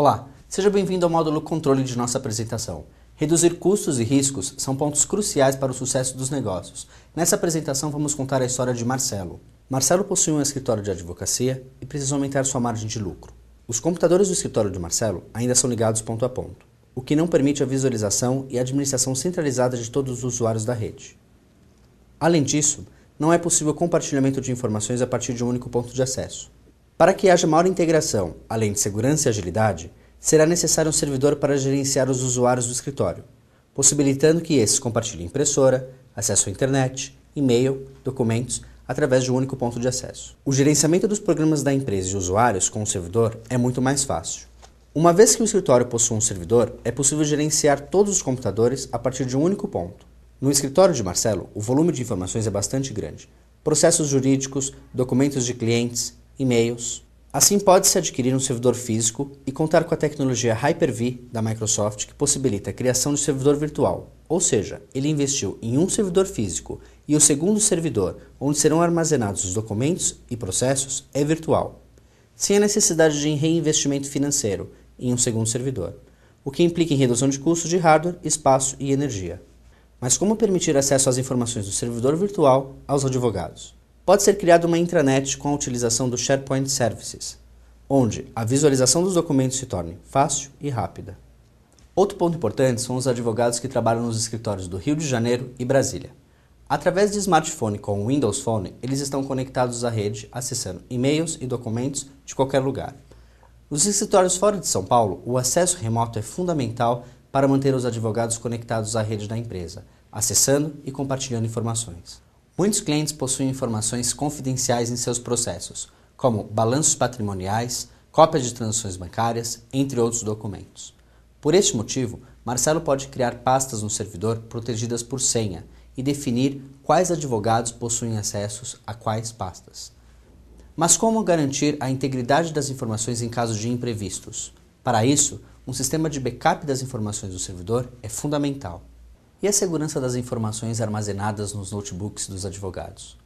Olá, seja bem-vindo ao módulo Controle de nossa apresentação. Reduzir custos e riscos são pontos cruciais para o sucesso dos negócios. Nessa apresentação vamos contar a história de Marcelo. Marcelo possui um escritório de advocacia e precisa aumentar sua margem de lucro. Os computadores do escritório de Marcelo ainda são ligados ponto a ponto, o que não permite a visualização e administração centralizada de todos os usuários da rede. Além disso, não é possível compartilhamento de informações a partir de um único ponto de acesso. Para que haja maior integração, além de segurança e agilidade, será necessário um servidor para gerenciar os usuários do escritório, possibilitando que esses compartilhem impressora, acesso à internet, e-mail, documentos, através de um único ponto de acesso. O gerenciamento dos programas da empresa e usuários com o servidor é muito mais fácil. Uma vez que o escritório possui um servidor, é possível gerenciar todos os computadores a partir de um único ponto. No escritório de Marcelo, o volume de informações é bastante grande: processos jurídicos, documentos de clientes, e-mails. Assim, pode-se adquirir um servidor físico e contar com a tecnologia Hyper-V da Microsoft, que possibilita a criação de servidor virtual. Ou seja, ele investiu em um servidor físico e o segundo servidor, onde serão armazenados os documentos e processos, é virtual, sem a necessidade de reinvestimento financeiro em um segundo servidor, o que implica em redução de custos de hardware, espaço e energia. Mas como permitir acesso às informações do servidor virtual aos advogados? pode ser criada uma intranet com a utilização do SharePoint Services, onde a visualização dos documentos se torne fácil e rápida. Outro ponto importante são os advogados que trabalham nos escritórios do Rio de Janeiro e Brasília. Através de smartphone com Windows Phone, eles estão conectados à rede, acessando e-mails e documentos de qualquer lugar. Nos escritórios fora de São Paulo, o acesso remoto é fundamental para manter os advogados conectados à rede da empresa, acessando e compartilhando informações. Muitos clientes possuem informações confidenciais em seus processos, como balanços patrimoniais, cópias de transações bancárias, entre outros documentos. Por este motivo, Marcelo pode criar pastas no servidor protegidas por senha e definir quais advogados possuem acessos a quais pastas. Mas como garantir a integridade das informações em caso de imprevistos? Para isso, um sistema de backup das informações do servidor é fundamental. E a segurança das informações armazenadas nos notebooks dos advogados?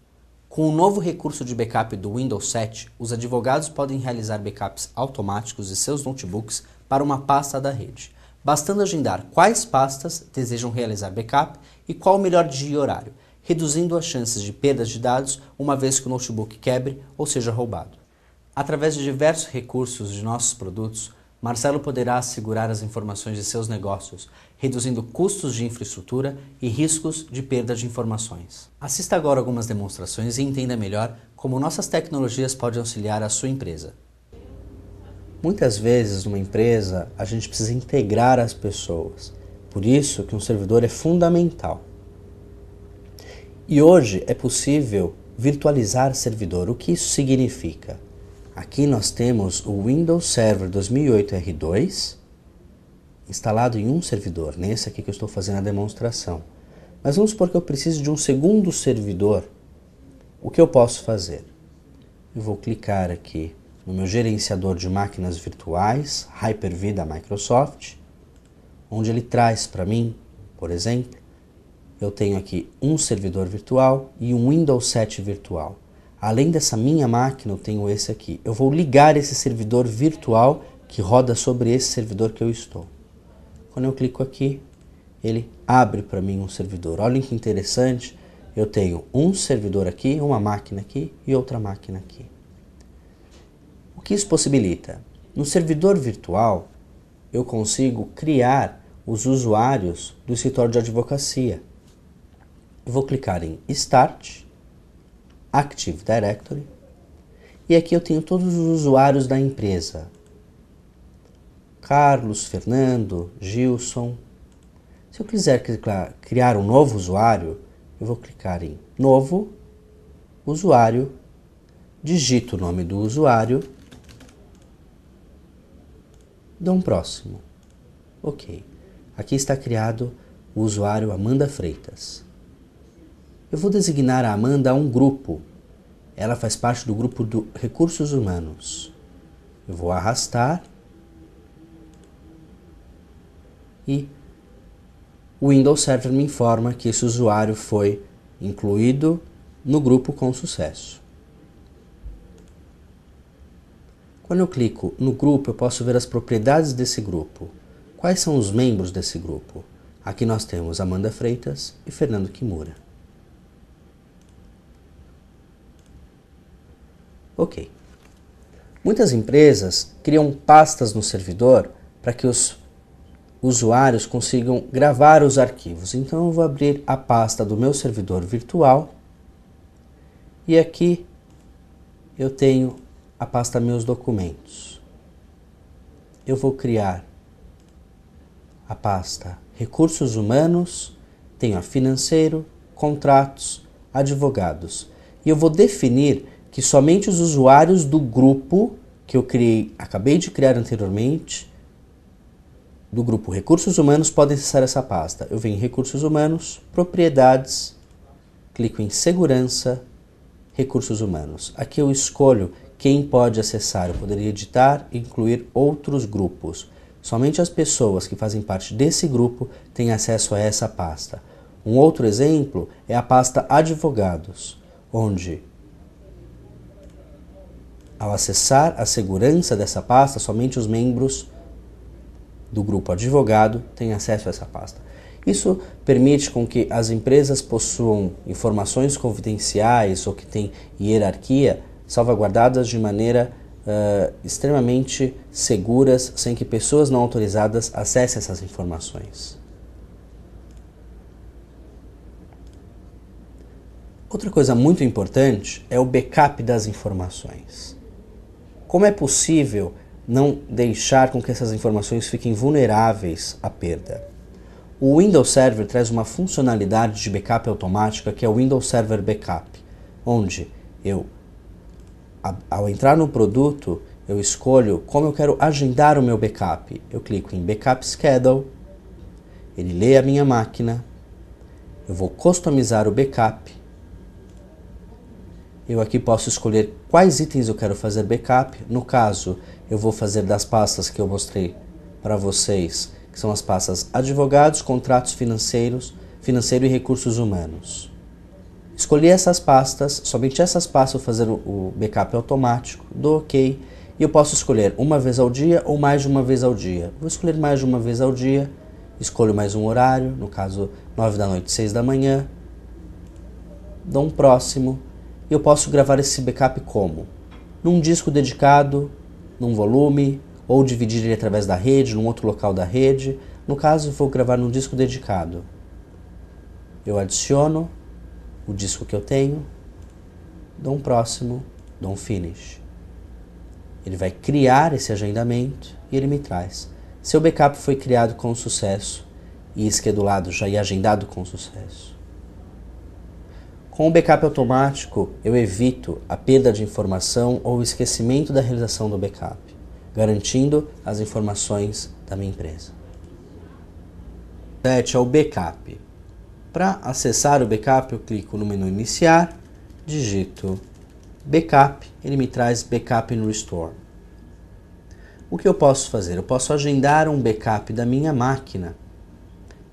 Com o novo recurso de backup do Windows 7, os advogados podem realizar backups automáticos de seus notebooks para uma pasta da rede, bastando agendar quais pastas desejam realizar backup e qual o melhor dia e horário, reduzindo as chances de perdas de dados uma vez que o notebook quebre ou seja roubado. Através de diversos recursos de nossos produtos, Marcelo poderá assegurar as informações de seus negócios, reduzindo custos de infraestrutura e riscos de perda de informações. Assista agora algumas demonstrações e entenda melhor como nossas tecnologias podem auxiliar a sua empresa. Muitas vezes numa empresa a gente precisa integrar as pessoas. Por isso que um servidor é fundamental. E hoje é possível virtualizar servidor. O que isso significa? Aqui nós temos o Windows Server 2008 R2 instalado em um servidor, nesse aqui que eu estou fazendo a demonstração. Mas vamos supor que eu preciso de um segundo servidor. O que eu posso fazer? Eu vou clicar aqui no meu gerenciador de máquinas virtuais, Hyper-V da Microsoft, onde ele traz para mim, por exemplo, eu tenho aqui um servidor virtual e um Windows 7 virtual além dessa minha máquina, eu tenho esse aqui. Eu vou ligar esse servidor virtual que roda sobre esse servidor que eu estou. Quando eu clico aqui, ele abre para mim um servidor. Olha que interessante, eu tenho um servidor aqui, uma máquina aqui e outra máquina aqui. O que isso possibilita? No servidor virtual, eu consigo criar os usuários do escritório de advocacia. Eu vou clicar em Start Active Directory. E aqui eu tenho todos os usuários da empresa. Carlos, Fernando, Gilson. Se eu quiser criar um novo usuário, eu vou clicar em Novo, Usuário, digito o nome do usuário, dou um próximo. Ok. Aqui está criado o usuário Amanda Freitas. Eu vou designar a Amanda a um grupo. Ela faz parte do grupo do recursos humanos. Eu vou arrastar e o Windows Server me informa que esse usuário foi incluído no grupo com sucesso. Quando eu clico no grupo, eu posso ver as propriedades desse grupo. Quais são os membros desse grupo? Aqui nós temos Amanda Freitas e Fernando Kimura. Ok. Muitas empresas criam pastas no servidor para que os usuários consigam gravar os arquivos. Então eu vou abrir a pasta do meu servidor virtual e aqui eu tenho a pasta meus documentos. Eu vou criar a pasta recursos humanos, tenho a financeiro, contratos, advogados. E eu vou definir que somente os usuários do grupo que eu criei, acabei de criar anteriormente, do grupo Recursos Humanos, podem acessar essa pasta. Eu venho em Recursos Humanos, Propriedades, clico em Segurança, Recursos Humanos. Aqui eu escolho quem pode acessar. Eu poderia editar e incluir outros grupos. Somente as pessoas que fazem parte desse grupo têm acesso a essa pasta. Um outro exemplo é a pasta Advogados, onde ao acessar a segurança dessa pasta, somente os membros do grupo advogado têm acesso a essa pasta. Isso permite com que as empresas possuam informações confidenciais ou que têm hierarquia salvaguardadas de maneira uh, extremamente seguras, sem que pessoas não autorizadas acessem essas informações. Outra coisa muito importante é o backup das informações. Como é possível não deixar com que essas informações fiquem vulneráveis à perda? O Windows Server traz uma funcionalidade de backup automática que é o Windows Server Backup, onde eu, ao entrar no produto, eu escolho como eu quero agendar o meu backup. Eu clico em Backup Schedule, ele lê a minha máquina, eu vou customizar o backup, eu aqui posso escolher quais itens eu quero fazer backup. No caso, eu vou fazer das pastas que eu mostrei para vocês, que são as pastas advogados, contratos financeiros, financeiro e recursos humanos. Escolhi essas pastas, somente essas pastas vou fazer o backup automático, dou OK, e eu posso escolher uma vez ao dia ou mais de uma vez ao dia. Vou escolher mais de uma vez ao dia, escolho mais um horário, no caso 9 da noite, 6 da manhã, dou um próximo, eu posso gravar esse backup como? Num disco dedicado, num volume, ou dividir ele através da rede, num outro local da rede. No caso, vou gravar num disco dedicado. Eu adiciono o disco que eu tenho, dou um próximo, dou um finish. Ele vai criar esse agendamento e ele me traz. Seu backup foi criado com sucesso e esquedulado já e agendado com sucesso. Com o backup automático, eu evito a perda de informação ou o esquecimento da realização do backup, garantindo as informações da minha empresa. 7 é o backup. Para acessar o backup, eu clico no menu Iniciar, digito Backup, ele me traz Backup in Restore. O que eu posso fazer? Eu posso agendar um backup da minha máquina.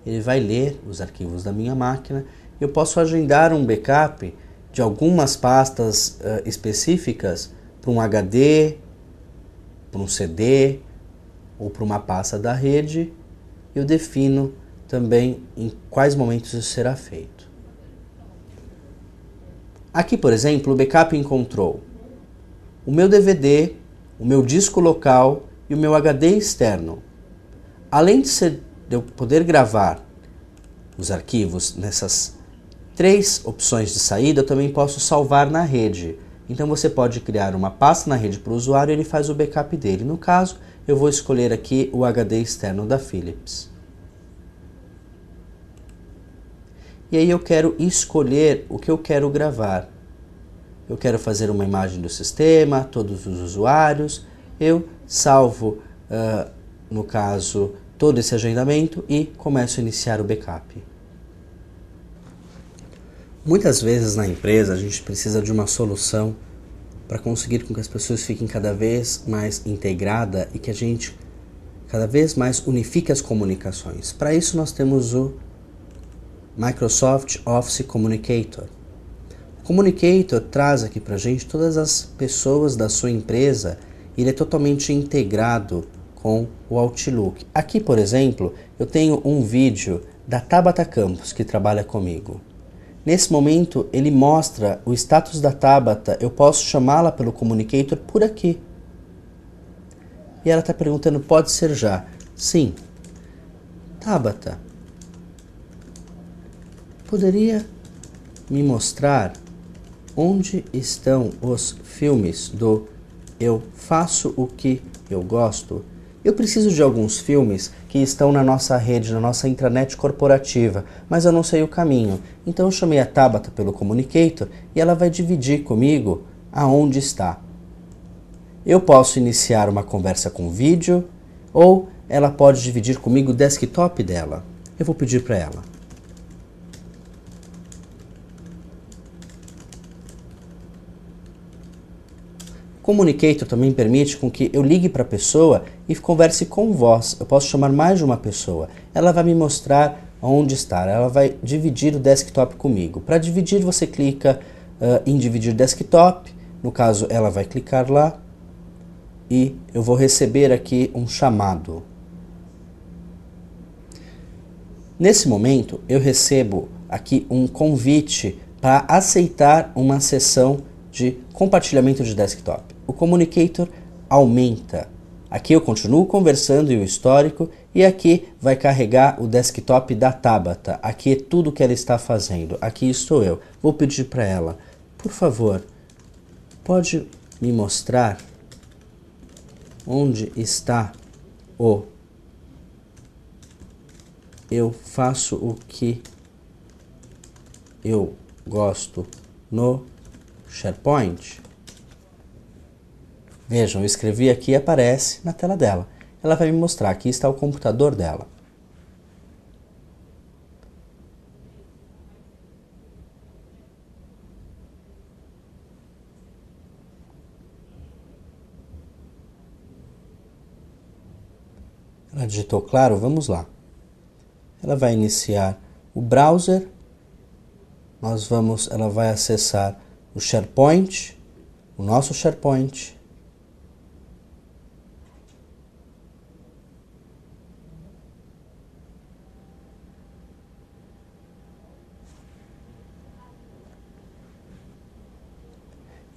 Ele vai ler os arquivos da minha máquina eu posso agendar um backup de algumas pastas uh, específicas para um HD, para um CD ou para uma pasta da rede. Eu defino também em quais momentos isso será feito. Aqui, por exemplo, o backup encontrou o meu DVD, o meu disco local e o meu HD externo. Além de, ser, de eu poder gravar os arquivos nessas três opções de saída, eu também posso salvar na rede. Então você pode criar uma pasta na rede para o usuário e ele faz o backup dele. No caso, eu vou escolher aqui o HD externo da Philips. E aí eu quero escolher o que eu quero gravar. Eu quero fazer uma imagem do sistema, todos os usuários. Eu salvo, uh, no caso, todo esse agendamento e começo a iniciar o backup. Muitas vezes na empresa a gente precisa de uma solução para conseguir com que as pessoas fiquem cada vez mais integradas e que a gente cada vez mais unifique as comunicações. Para isso nós temos o Microsoft Office Communicator. O Communicator traz aqui para a gente todas as pessoas da sua empresa e ele é totalmente integrado com o Outlook. Aqui, por exemplo, eu tenho um vídeo da Tabata Campos que trabalha comigo. Nesse momento, ele mostra o status da Tabata. Eu posso chamá-la pelo communicator por aqui. E ela está perguntando: pode ser já? Sim. Tabata, poderia me mostrar onde estão os filmes do Eu Faço o que Eu Gosto? Eu preciso de alguns filmes que estão na nossa rede, na nossa intranet corporativa, mas eu não sei o caminho. Então eu chamei a Tabata pelo Communicator e ela vai dividir comigo aonde está. Eu posso iniciar uma conversa com vídeo ou ela pode dividir comigo o desktop dela. Eu vou pedir para ela. Communicator também permite com que eu ligue para a pessoa e converse com voz. Eu posso chamar mais de uma pessoa. Ela vai me mostrar onde está. Ela vai dividir o desktop comigo. Para dividir, você clica uh, em dividir desktop. No caso, ela vai clicar lá e eu vou receber aqui um chamado. Nesse momento, eu recebo aqui um convite para aceitar uma sessão de compartilhamento de desktop o communicator aumenta. Aqui eu continuo conversando e o histórico, e aqui vai carregar o desktop da Tabata. Aqui é tudo que ela está fazendo. Aqui estou eu. Vou pedir para ela, por favor, pode me mostrar onde está o. Eu faço o que eu gosto no SharePoint. Vejam, eu escrevi aqui e aparece na tela dela. Ela vai me mostrar, aqui está o computador dela. Ela digitou claro, vamos lá. Ela vai iniciar o browser. Nós vamos, ela vai acessar o SharePoint, o nosso SharePoint.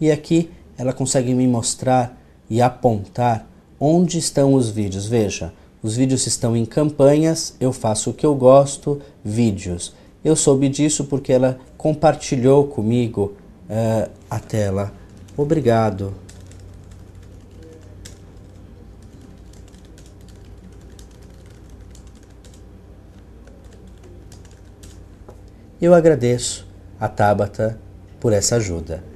e aqui ela consegue me mostrar e apontar onde estão os vídeos. Veja, os vídeos estão em campanhas, eu faço o que eu gosto, vídeos. Eu soube disso porque ela compartilhou comigo uh, eh, a tela. Obrigado. Eu agradeço a Tabata por essa ajuda.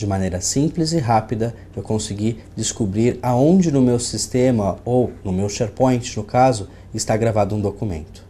De maneira simples e rápida, eu consegui descobrir aonde no meu sistema, ou no meu SharePoint no caso, está gravado um documento.